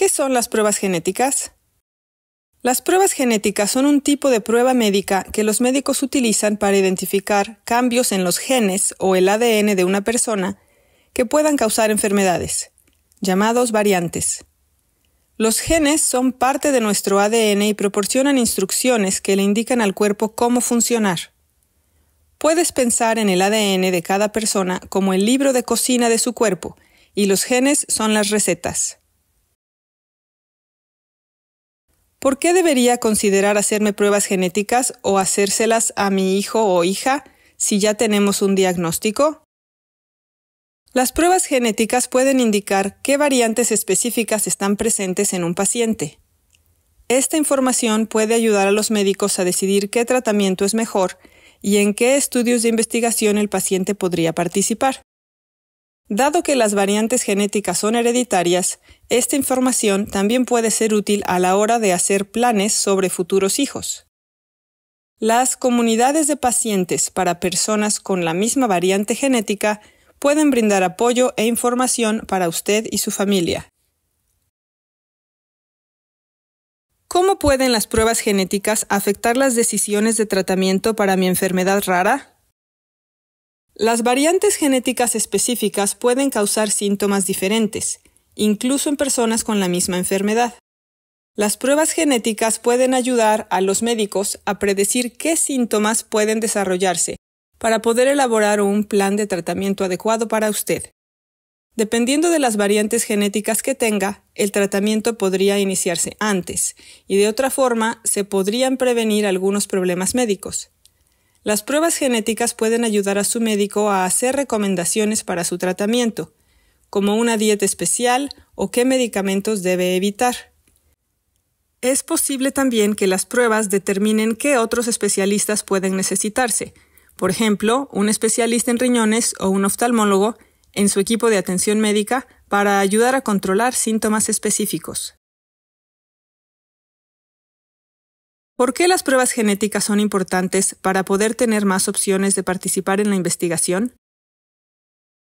¿Qué son las pruebas genéticas? Las pruebas genéticas son un tipo de prueba médica que los médicos utilizan para identificar cambios en los genes o el ADN de una persona que puedan causar enfermedades, llamados variantes. Los genes son parte de nuestro ADN y proporcionan instrucciones que le indican al cuerpo cómo funcionar. Puedes pensar en el ADN de cada persona como el libro de cocina de su cuerpo, y los genes son las recetas. ¿Por qué debería considerar hacerme pruebas genéticas o hacérselas a mi hijo o hija si ya tenemos un diagnóstico? Las pruebas genéticas pueden indicar qué variantes específicas están presentes en un paciente. Esta información puede ayudar a los médicos a decidir qué tratamiento es mejor y en qué estudios de investigación el paciente podría participar. Dado que las variantes genéticas son hereditarias, esta información también puede ser útil a la hora de hacer planes sobre futuros hijos. Las comunidades de pacientes para personas con la misma variante genética pueden brindar apoyo e información para usted y su familia. ¿Cómo pueden las pruebas genéticas afectar las decisiones de tratamiento para mi enfermedad rara? Las variantes genéticas específicas pueden causar síntomas diferentes, incluso en personas con la misma enfermedad. Las pruebas genéticas pueden ayudar a los médicos a predecir qué síntomas pueden desarrollarse para poder elaborar un plan de tratamiento adecuado para usted. Dependiendo de las variantes genéticas que tenga, el tratamiento podría iniciarse antes, y de otra forma se podrían prevenir algunos problemas médicos. Las pruebas genéticas pueden ayudar a su médico a hacer recomendaciones para su tratamiento, como una dieta especial o qué medicamentos debe evitar. Es posible también que las pruebas determinen qué otros especialistas pueden necesitarse, por ejemplo, un especialista en riñones o un oftalmólogo en su equipo de atención médica para ayudar a controlar síntomas específicos. ¿Por qué las pruebas genéticas son importantes para poder tener más opciones de participar en la investigación?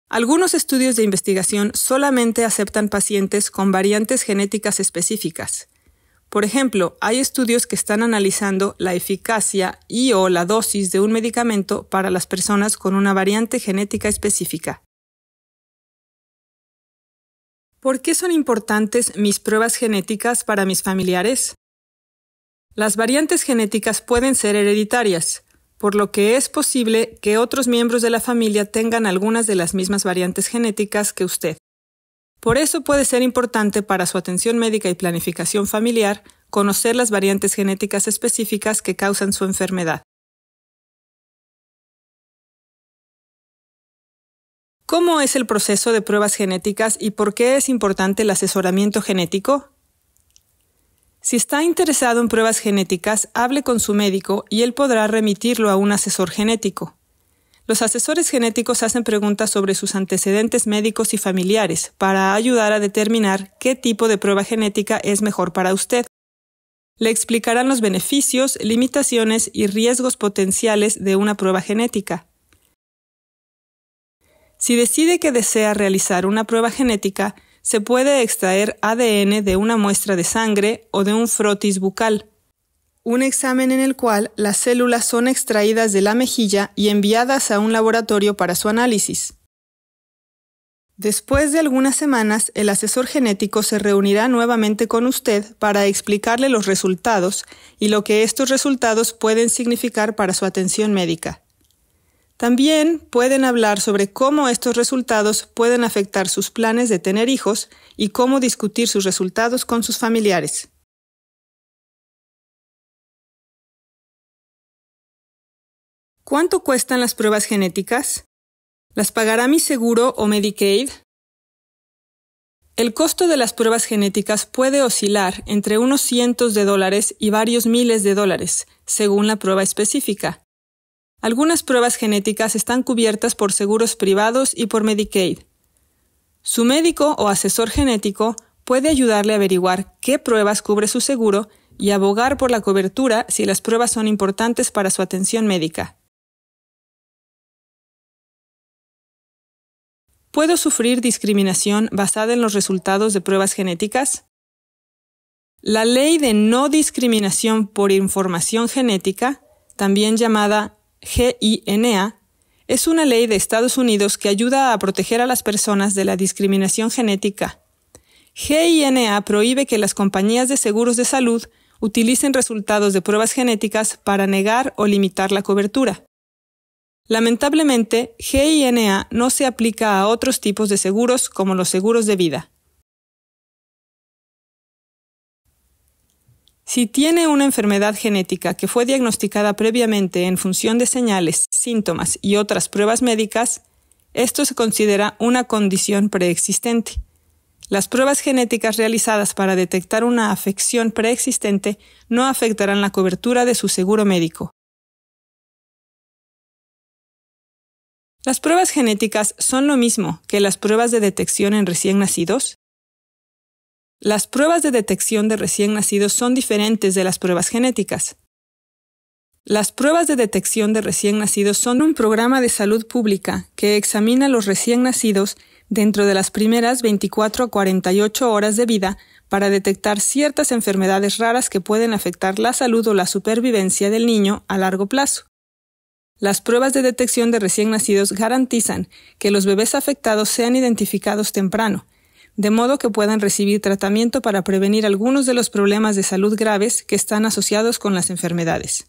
Algunos estudios de investigación solamente aceptan pacientes con variantes genéticas específicas. Por ejemplo, hay estudios que están analizando la eficacia y o la dosis de un medicamento para las personas con una variante genética específica. ¿Por qué son importantes mis pruebas genéticas para mis familiares? Las variantes genéticas pueden ser hereditarias, por lo que es posible que otros miembros de la familia tengan algunas de las mismas variantes genéticas que usted. Por eso puede ser importante para su atención médica y planificación familiar conocer las variantes genéticas específicas que causan su enfermedad. ¿Cómo es el proceso de pruebas genéticas y por qué es importante el asesoramiento genético? Si está interesado en pruebas genéticas, hable con su médico y él podrá remitirlo a un asesor genético. Los asesores genéticos hacen preguntas sobre sus antecedentes médicos y familiares para ayudar a determinar qué tipo de prueba genética es mejor para usted. Le explicarán los beneficios, limitaciones y riesgos potenciales de una prueba genética. Si decide que desea realizar una prueba genética, se puede extraer ADN de una muestra de sangre o de un frotis bucal, un examen en el cual las células son extraídas de la mejilla y enviadas a un laboratorio para su análisis. Después de algunas semanas, el asesor genético se reunirá nuevamente con usted para explicarle los resultados y lo que estos resultados pueden significar para su atención médica. También pueden hablar sobre cómo estos resultados pueden afectar sus planes de tener hijos y cómo discutir sus resultados con sus familiares. ¿Cuánto cuestan las pruebas genéticas? ¿Las pagará mi seguro o Medicaid? El costo de las pruebas genéticas puede oscilar entre unos cientos de dólares y varios miles de dólares, según la prueba específica. Algunas pruebas genéticas están cubiertas por seguros privados y por Medicaid. Su médico o asesor genético puede ayudarle a averiguar qué pruebas cubre su seguro y abogar por la cobertura si las pruebas son importantes para su atención médica. ¿Puedo sufrir discriminación basada en los resultados de pruebas genéticas? La ley de no discriminación por información genética, también llamada GINA, es una ley de Estados Unidos que ayuda a proteger a las personas de la discriminación genética. GINA prohíbe que las compañías de seguros de salud utilicen resultados de pruebas genéticas para negar o limitar la cobertura. Lamentablemente, GINA no se aplica a otros tipos de seguros como los seguros de vida. Si tiene una enfermedad genética que fue diagnosticada previamente en función de señales, síntomas y otras pruebas médicas, esto se considera una condición preexistente. Las pruebas genéticas realizadas para detectar una afección preexistente no afectarán la cobertura de su seguro médico. ¿Las pruebas genéticas son lo mismo que las pruebas de detección en recién nacidos? Las pruebas de detección de recién nacidos son diferentes de las pruebas genéticas. Las pruebas de detección de recién nacidos son un programa de salud pública que examina a los recién nacidos dentro de las primeras 24 a 48 horas de vida para detectar ciertas enfermedades raras que pueden afectar la salud o la supervivencia del niño a largo plazo. Las pruebas de detección de recién nacidos garantizan que los bebés afectados sean identificados temprano de modo que puedan recibir tratamiento para prevenir algunos de los problemas de salud graves que están asociados con las enfermedades.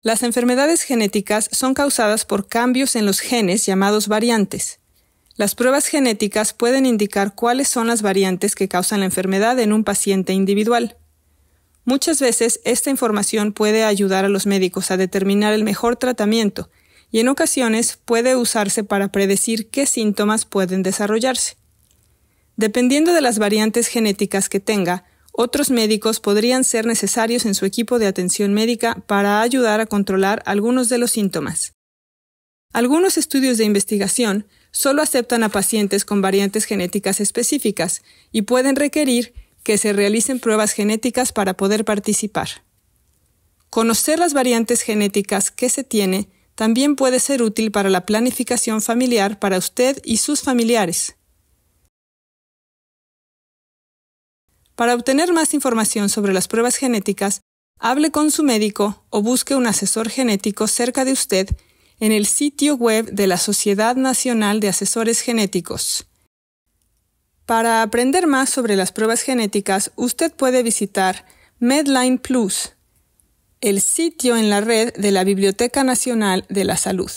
Las enfermedades genéticas son causadas por cambios en los genes llamados variantes. Las pruebas genéticas pueden indicar cuáles son las variantes que causan la enfermedad en un paciente individual. Muchas veces esta información puede ayudar a los médicos a determinar el mejor tratamiento y en ocasiones puede usarse para predecir qué síntomas pueden desarrollarse. Dependiendo de las variantes genéticas que tenga, otros médicos podrían ser necesarios en su equipo de atención médica para ayudar a controlar algunos de los síntomas. Algunos estudios de investigación solo aceptan a pacientes con variantes genéticas específicas y pueden requerir que se realicen pruebas genéticas para poder participar. Conocer las variantes genéticas que se tiene también puede ser útil para la planificación familiar para usted y sus familiares. Para obtener más información sobre las pruebas genéticas, hable con su médico o busque un asesor genético cerca de usted en el sitio web de la Sociedad Nacional de Asesores Genéticos. Para aprender más sobre las pruebas genéticas, usted puede visitar Medline Plus, el sitio en la red de la Biblioteca Nacional de la Salud.